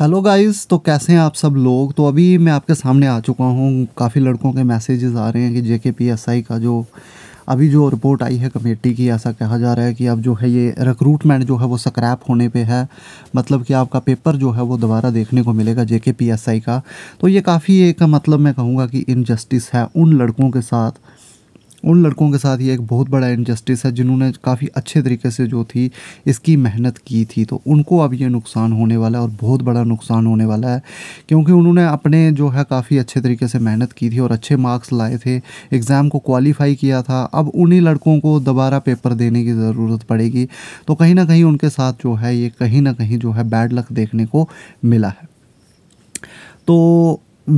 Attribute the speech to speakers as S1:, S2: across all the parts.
S1: hello guys तो कैसे हैं आप सब लोग तो अभी मैं आपके सामने आ चुका हूँ काफ़ी लड़कों के मैसेजेस आ रहे हैं कि जे के पी एस आई का जो अभी जो रिपोर्ट आई है कमेटी की ऐसा कहा जा रहा है कि अब जो है ये रिक्रूटमेंट जो है वो स्क्रैप होने पे है मतलब कि आपका पेपर जो है वो दोबारा देखने को मिलेगा जे के पी एस आई का तो ये काफ़ी एक मतलब मैं कहूँगा कि इनजस्टिस है उन लड़कों के साथ उन लड़कों के साथ ये एक बहुत बड़ा इनजस्टिस है जिन्होंने काफ़ी अच्छे तरीके से जो थी इसकी मेहनत की थी तो उनको अब ये नुकसान होने वाला है और बहुत बड़ा नुकसान होने वाला है क्योंकि उन्होंने अपने जो है काफ़ी अच्छे तरीके से मेहनत की थी और अच्छे मार्क्स लाए थे एग्ज़ाम को क्वालिफाई किया था अब उन्हीं लड़कों को दोबारा पेपर देने की ज़रूरत पड़ेगी तो कहीं ना कहीं उनके साथ जो है ये कहीं ना कहीं जो है बैड लक देखने को मिला है तो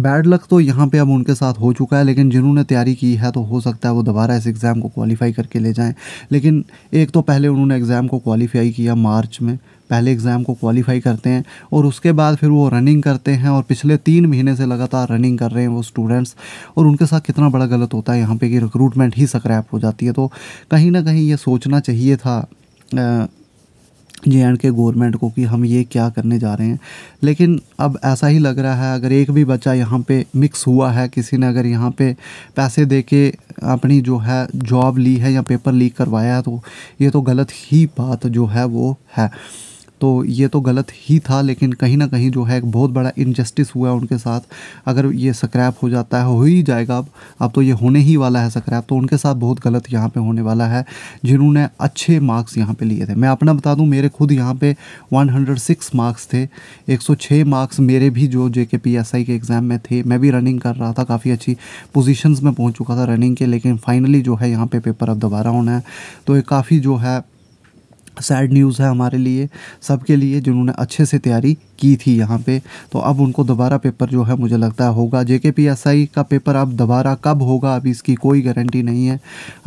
S1: बैड लक तो यहाँ पे अब उनके साथ हो चुका है लेकिन जिन्होंने तैयारी की है तो हो सकता है वो दोबारा इस एग्ज़ाम को क्वालिफाई करके ले जाएं लेकिन एक तो पहले उन्होंने एग्ज़ाम को क्वालिफाई किया मार्च में पहले एग्ज़ाम को क्वालिफाई करते हैं और उसके बाद फिर वो रनिंग करते हैं और पिछले तीन महीने से लगातार रनिंग कर रहे हैं वो स्टूडेंट्स और उनके साथ कितना बड़ा गलत होता है यहाँ पर कि रिक्रूटमेंट ही सक्रैप हो जाती है तो कहीं ना कहीं ये सोचना चाहिए था आ, जे एंड के गवर्नमेंट को कि हम ये क्या करने जा रहे हैं लेकिन अब ऐसा ही लग रहा है अगर एक भी बच्चा यहाँ पे मिक्स हुआ है किसी ने अगर यहाँ पे पैसे दे के अपनी जो है जॉब ली है या पेपर लीक करवाया है तो ये तो गलत ही बात जो है वो है तो ये तो गलत ही था लेकिन कहीं ना कहीं जो है एक बहुत बड़ा इनजस्टिस हुआ है उनके साथ अगर ये स्क्रैप हो जाता है हो ही जाएगा अब अब तो ये होने ही वाला है स्क्रैप तो उनके साथ बहुत गलत यहाँ पे होने वाला है जिन्होंने अच्छे मार्क्स यहाँ पे लिए थे मैं अपना बता दूँ मेरे खुद यहाँ पे 106 मार्क्स थे 106 मार्क्स मेरे भी जो जे के पी एस आई के एग्ज़ाम में थे मैं भी रनिंग कर रहा था काफ़ी अच्छी पोजिशन में पहुँच चुका था रनिंग के लेकिन फाइनली जो है यहाँ पर पे पेपर अब दोबारा होना है तो ये काफ़ी जो है सैड न्यूज़ है हमारे लिए सबके लिए जिन्होंने अच्छे से तैयारी की थी यहाँ पे तो अब उनको दोबारा पेपर जो है मुझे लगता है होगा जे के पी एस आई का पेपर अब दोबारा कब होगा अभी इसकी कोई गारंटी नहीं है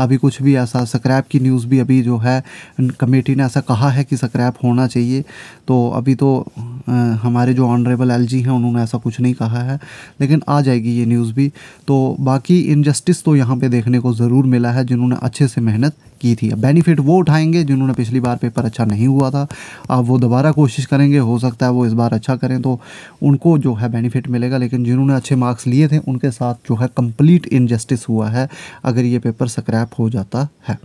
S1: अभी कुछ भी ऐसा स्क्रैप की न्यूज़ भी अभी जो है कमेटी ने ऐसा कहा है कि स्क्रैप होना चाहिए तो अभी तो हमारे जो ऑनरेबल एल हैं उन्होंने ऐसा कुछ नहीं कहा है लेकिन आ जाएगी ये न्यूज़ भी तो बाकी इनजस्टिस तो यहाँ पे देखने को ज़रूर मिला है जिन्होंने अच्छे से मेहनत की थी अब बेनिफिट वो उठाएंगे जिन्होंने पिछली बार पेपर अच्छा नहीं हुआ था अब वो दोबारा कोशिश करेंगे हो सकता है वो इस बार अच्छा करें तो उनको जो है बेनिफिट मिलेगा लेकिन जिन्होंने अच्छे मार्क्स लिए थे उनके साथ जो है कंप्लीट इनजस्टिस हुआ है अगर ये पेपर स्क्रैप हो जाता है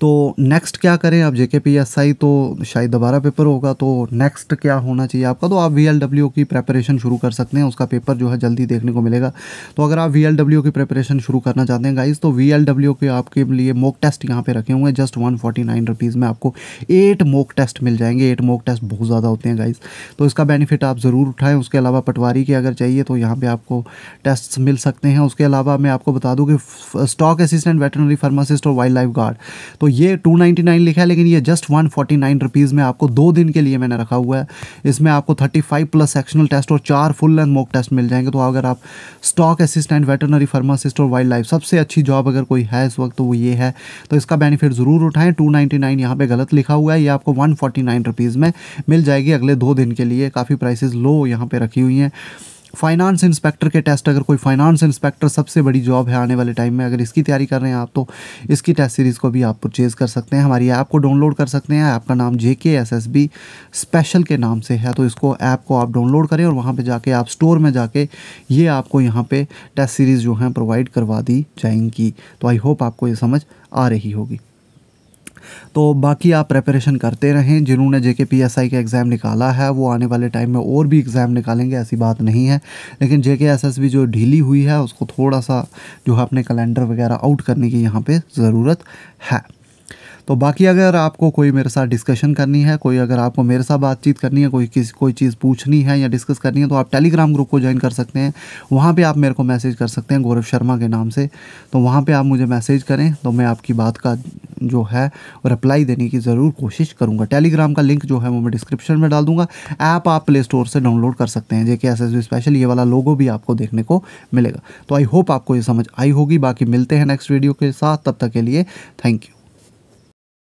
S1: तो नेक्स्ट क्या करें आप जेके पी एस आई तो शायद दोबारा पेपर होगा तो नेक्स्ट क्या होना चाहिए आपका तो आप वी एल डब्ल्यू की प्रेपरेशन शुरू कर सकते हैं उसका पेपर जो है जल्दी देखने को मिलेगा तो अगर आप वी एल डब्ल्यू की प्रेपरेशन शुरू करना चाहते हैं गाइज तो वी एल डब्ल्यू के आपके लिए मोक टेस्ट यहाँ पे रखे हुए हैं just one forty nine rupees में आपको एट मोक टेस्ट मिल जाएंगे एट मोक टेस्ट बहुत ज़्यादा होते हैं गाइज तो इसका बेनिफिट आप ज़रूर उठाएं उसके अलावा पटवारी के अगर चाहिए तो यहाँ पर आपको टेस्ट मिल सकते हैं उसके अलावा मैं आपको बता दूँ कि स्टॉक असिस्टेंट वेटनरी फार्मासिस्ट और वाइल्ड लाइफ गार्ड तो तो ये टू लिखा है लेकिन ये जस्ट वन फोर्टी में आपको दो दिन के लिए मैंने रखा हुआ है इसमें आपको thirty five plus sectional test और चार फुल लेंथ मॉक टेस्ट मिल जाएंगे तो अगर आप स्टॉक असिस्टेंट वेटनरी फार्मासिस्ट और वाइल्ड लाइफ सबसे अच्छी जॉब अगर कोई है इस वक्त तो वो ये है तो इसका बेनिफिट ज़रूर उठाएं टू नाइन्टी नाइन यहाँ पर गलत लिखा हुआ है ये आपको वन फोर्टी नाइन रुपीज़ में मिल जाएगी अगले दो दिन के लिए काफ़ी प्राइसेज लो यहाँ पर रखी हुई हैं फाइनेंस इंस्पेक्टर के टेस्ट अगर कोई फाइनेंस इंस्पेक्टर सबसे बड़ी जॉब है आने वाले टाइम में अगर इसकी तैयारी कर रहे हैं आप तो इसकी टेस्ट सीरीज़ को भी आप परचेज़ कर सकते हैं हमारी ऐप को डाउनलोड कर सकते हैं ऐप का नाम जे के एस एस बी स्पेशल के नाम से है तो इसको ऐप को आप डाउनलोड करें और वहाँ पर जाके आप स्टोर में जाके ये आपको यहाँ पर टेस्ट सीरीज़ जो हैं प्रोवाइड करवा दी जाएंगी तो आई होप आपको ये समझ आ रही होगी तो बाकी आप प्रेपरेशन करते रहें जिन्होंने जे के पी एस आई का एग्ज़ाम निकाला है वो आने वाले टाइम में और भी एग्ज़ाम निकालेंगे ऐसी बात नहीं है लेकिन जे के एस एस बी जो ढीली हुई है उसको थोड़ा सा जो है अपने कैलेंडर वगैरह आउट करने की यहाँ पर ज़रूरत है तो बाकी अगर आपको कोई मेरे साथ डिस्कशन करनी है कोई अगर आपको मेरे साथ बातचीत करनी है कोई किसी कोई चीज़ पूछनी है या डिस्कस करनी है तो आप टेलीग्राम ग्रुप को ज्वाइन कर सकते हैं वहाँ पे आप मेरे को मैसेज कर सकते हैं गौरव शर्मा के नाम से तो वहाँ पे आप मुझे मैसेज करें तो मैं आपकी बात का जो है रिप्लाई देने की ज़रूर कोशिश करूँगा टेलीग्राम का लिंक जो है वो मैं डिस्क्रिप्शन में डाल दूँगा ऐप आप प्ले स्टोर से डाउनलोड कर सकते हैं जे एस एस स्पेशल ये वाला लोगो भी आपको देखने को मिलेगा तो आई होप आपको ये समझ आई होगी बाकी मिलते हैं नेक्स्ट वीडियो के साथ तब तक के लिए थैंक यू